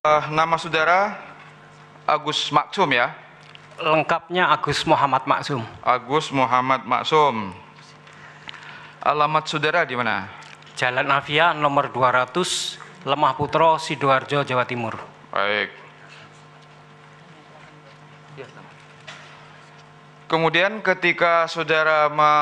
Uh, nama saudara Agus Maksum ya? Lengkapnya Agus Muhammad Maksum. Agus Muhammad Maksum. Alamat saudara di mana? Jalan Avia nomor 200, Lemah Putro, Sidoarjo, Jawa Timur. Baik. Kemudian ketika saudara ma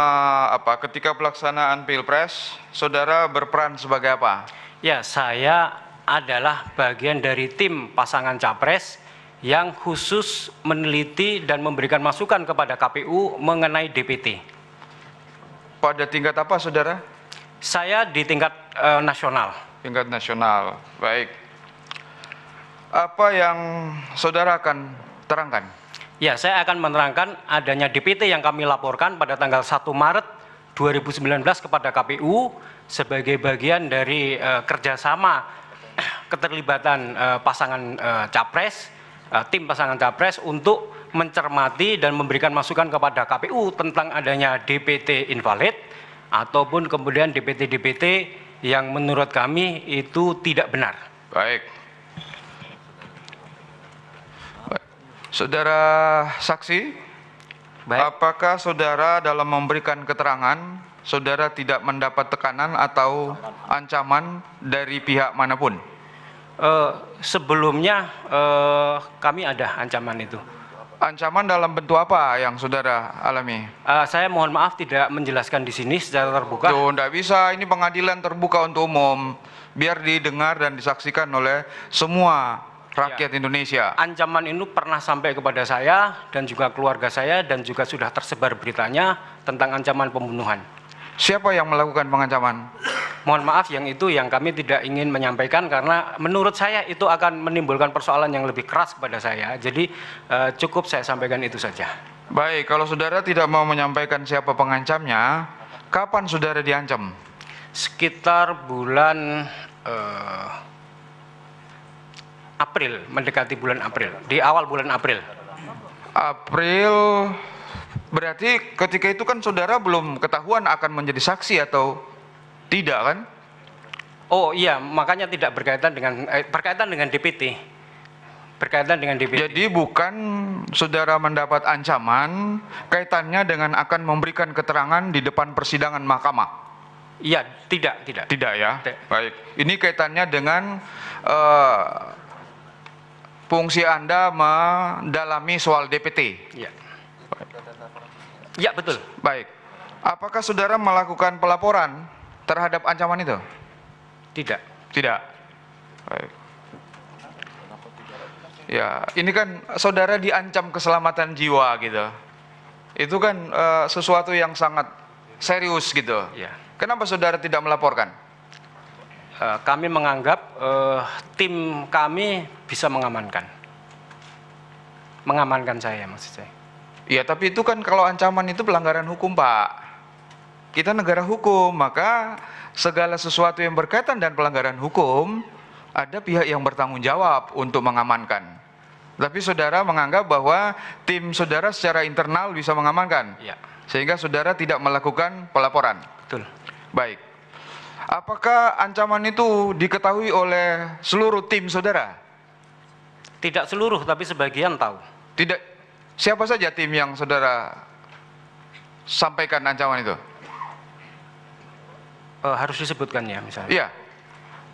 apa ketika pelaksanaan Pilpres, saudara berperan sebagai apa? Ya, saya adalah bagian dari tim pasangan capres yang khusus meneliti dan memberikan masukan kepada KPU mengenai DPT. Pada tingkat apa, saudara? Saya di tingkat eh, nasional. Tingkat nasional, baik. Apa yang saudara akan terangkan? Ya, saya akan menerangkan adanya DPT yang kami laporkan pada tanggal 1 Maret 2019 kepada KPU sebagai bagian dari uh, kerjasama keterlibatan uh, pasangan uh, capres, uh, tim pasangan capres untuk mencermati dan memberikan masukan kepada KPU tentang adanya DPT invalid ataupun kemudian DPT-DPT yang menurut kami itu tidak benar. Baik. Baik. Saudara saksi, Baik. apakah saudara dalam memberikan keterangan saudara tidak mendapat tekanan atau ancaman dari pihak manapun? uh, sebelumnya uh, kami ada ancaman itu. Ancaman dalam bentuk apa yang saudara alami? Uh, saya mohon maaf tidak menjelaskan di sini secara terbuka. Tuh, tidak bisa. Ini pengadilan terbuka untuk umum, biar didengar dan disaksikan oleh semua rakyat ya. Indonesia. Ancaman ini pernah sampai kepada saya dan juga keluarga saya dan juga sudah tersebar beritanya tentang ancaman pembunuhan. Siapa yang melakukan pengancaman? mohon maaf yang itu yang kami tidak ingin menyampaikan karena menurut saya itu akan menimbulkan persoalan yang lebih keras kepada saya. Jadi eh, cukup saya sampaikan itu saja. Baik, kalau saudara tidak mau menyampaikan siapa pengancamnya, kapan saudara diancam? Sekitar bulan eh, April, mendekati bulan April, di awal bulan April. April Berarti ketika itu kan saudara belum ketahuan akan menjadi saksi atau tidak kan? Oh iya, makanya tidak berkaitan dengan eh, berkaitan dengan DPT. Berkaitan dengan DPT. Jadi bukan saudara mendapat ancaman kaitannya dengan akan memberikan keterangan di depan persidangan mahkamah. Iya, tidak, tidak. Tidak ya. Tidak. Baik. Ini kaitannya dengan uh, fungsi Anda mendalami soal DPT. Iya. ya betul. Baik. Apakah saudara melakukan pelaporan? terhadap ancaman itu? Tidak. Tidak. Baik. Ya, ini kan saudara diancam keselamatan jiwa gitu. Itu kan e, sesuatu yang sangat serius gitu. Ya. Kenapa saudara tidak melaporkan? E, kami menganggap e, tim kami bisa mengamankan. Mengamankan saya maksud saya. Iya, tapi itu kan kalau ancaman itu pelanggaran hukum, Pak. Kita negara hukum, maka segala sesuatu yang berkaitan dan pelanggaran hukum ada pihak yang bertanggung jawab untuk mengamankan. Tapi saudara menganggap bahwa tim saudara secara internal bisa mengamankan, ya. sehingga saudara tidak melakukan pelaporan. Betul. Baik. Apakah ancaman itu diketahui oleh seluruh tim saudara? Tidak seluruh, tapi sebagian tahu. Tidak. Siapa saja tim yang saudara sampaikan ancaman itu? uh, harus ya misalnya. Iya.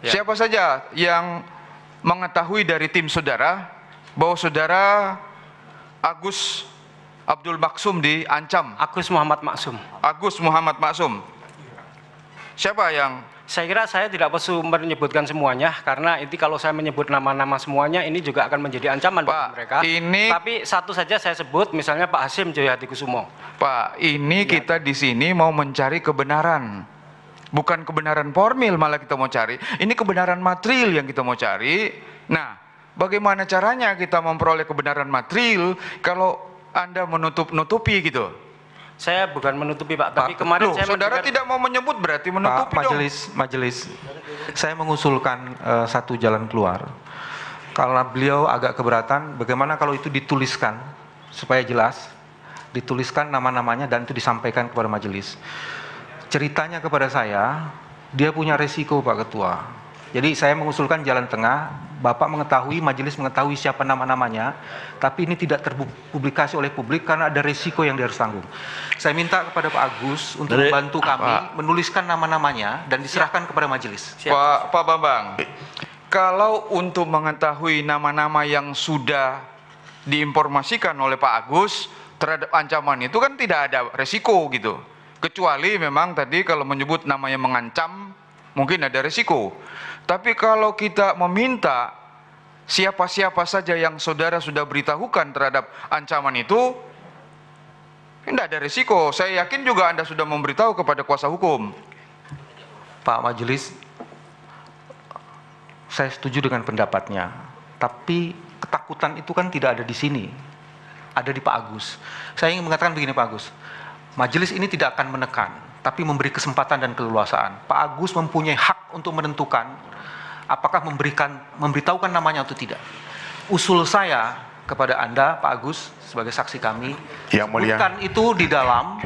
Ya. Siapa saja yang mengetahui dari tim saudara bahwa saudara Agus Abdul Maksum diancam. Agus Muhammad Maksum. Agus Muhammad Maksum. Siapa yang saya kira saya tidak perlu menyebutkan semuanya karena ini kalau saya menyebut nama-nama semuanya ini juga akan menjadi ancaman Pak, bagi mereka. Ini tapi satu saja saya sebut misalnya Pak Hasim Joyadi Kusumo. Pak, ini ya. kita di sini mau mencari kebenaran. Bukan kebenaran formil malah kita mau cari. Ini kebenaran material yang kita mau cari. Nah, bagaimana caranya kita memperoleh kebenaran material kalau Anda menutup-nutupi gitu? Saya bukan menutupi Pak, Pak tapi kemarin loh, saya saudara mendengar... tidak mau menyebut berarti menutupi Pak, majelis, dong. majelis. Saya mengusulkan uh, satu jalan keluar. Kalau beliau agak keberatan, bagaimana kalau itu dituliskan supaya jelas, dituliskan nama-namanya dan itu disampaikan kepada majelis ceritanya kepada saya, dia punya resiko Pak Ketua. Jadi saya mengusulkan jalan tengah, Bapak mengetahui, majelis mengetahui siapa nama-namanya, tapi ini tidak terpublikasi oleh publik karena ada resiko yang dia harus tanggung. Saya minta kepada Pak Agus untuk Jadi, membantu kami Pak, menuliskan nama-namanya dan diserahkan siap, kepada majelis. Siap. Pak, Pak Bambang, kalau untuk mengetahui nama-nama yang sudah diinformasikan oleh Pak Agus terhadap ancaman itu kan tidak ada resiko gitu. Kecuali memang tadi kalau menyebut namanya mengancam, mungkin ada resiko. Tapi kalau kita meminta siapa-siapa saja yang saudara sudah beritahukan terhadap ancaman itu, tidak ada resiko. Saya yakin juga Anda sudah memberitahu kepada kuasa hukum. Pak Majelis, saya setuju dengan pendapatnya. Tapi ketakutan itu kan tidak ada di sini. Ada di Pak Agus. Saya ingin mengatakan begini Pak Agus majelis ini tidak akan menekan, tapi memberi kesempatan dan keleluasaan. Pak Agus mempunyai hak untuk menentukan apakah memberikan memberitahukan namanya atau tidak. Usul saya kepada Anda, Pak Agus, sebagai saksi kami, yang mulia. sebutkan itu di dalam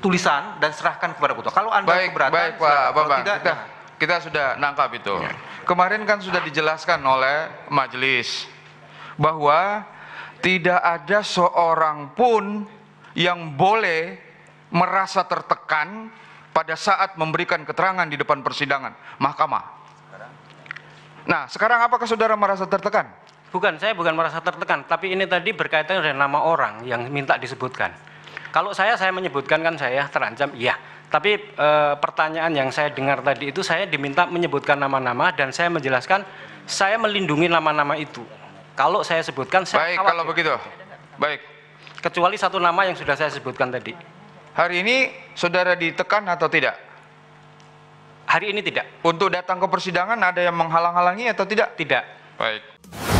tulisan dan serahkan kepada Ketua. Kalau Anda baik, keberatan, baik, Pak, serahkan. Bapak, tidak, kita, kita sudah nangkap itu. Ya. Kemarin kan sudah dijelaskan oleh majelis bahwa tidak ada seorang pun yang boleh merasa tertekan pada saat memberikan keterangan di depan persidangan mahkamah. Nah, sekarang apakah saudara merasa tertekan? Bukan, saya bukan merasa tertekan, tapi ini tadi berkaitan dengan nama orang yang minta disebutkan. Kalau saya, saya menyebutkan kan saya terancam, iya. Tapi e, pertanyaan yang saya dengar tadi itu saya diminta menyebutkan nama-nama dan saya menjelaskan saya melindungi nama-nama itu. Kalau saya sebutkan, saya baik. Kalau begitu, baik. Kecuali satu nama yang sudah saya sebutkan tadi. Hari ini saudara ditekan atau tidak? Hari ini tidak. Untuk datang ke persidangan ada yang menghalang-halangi atau tidak? Tidak. Baik.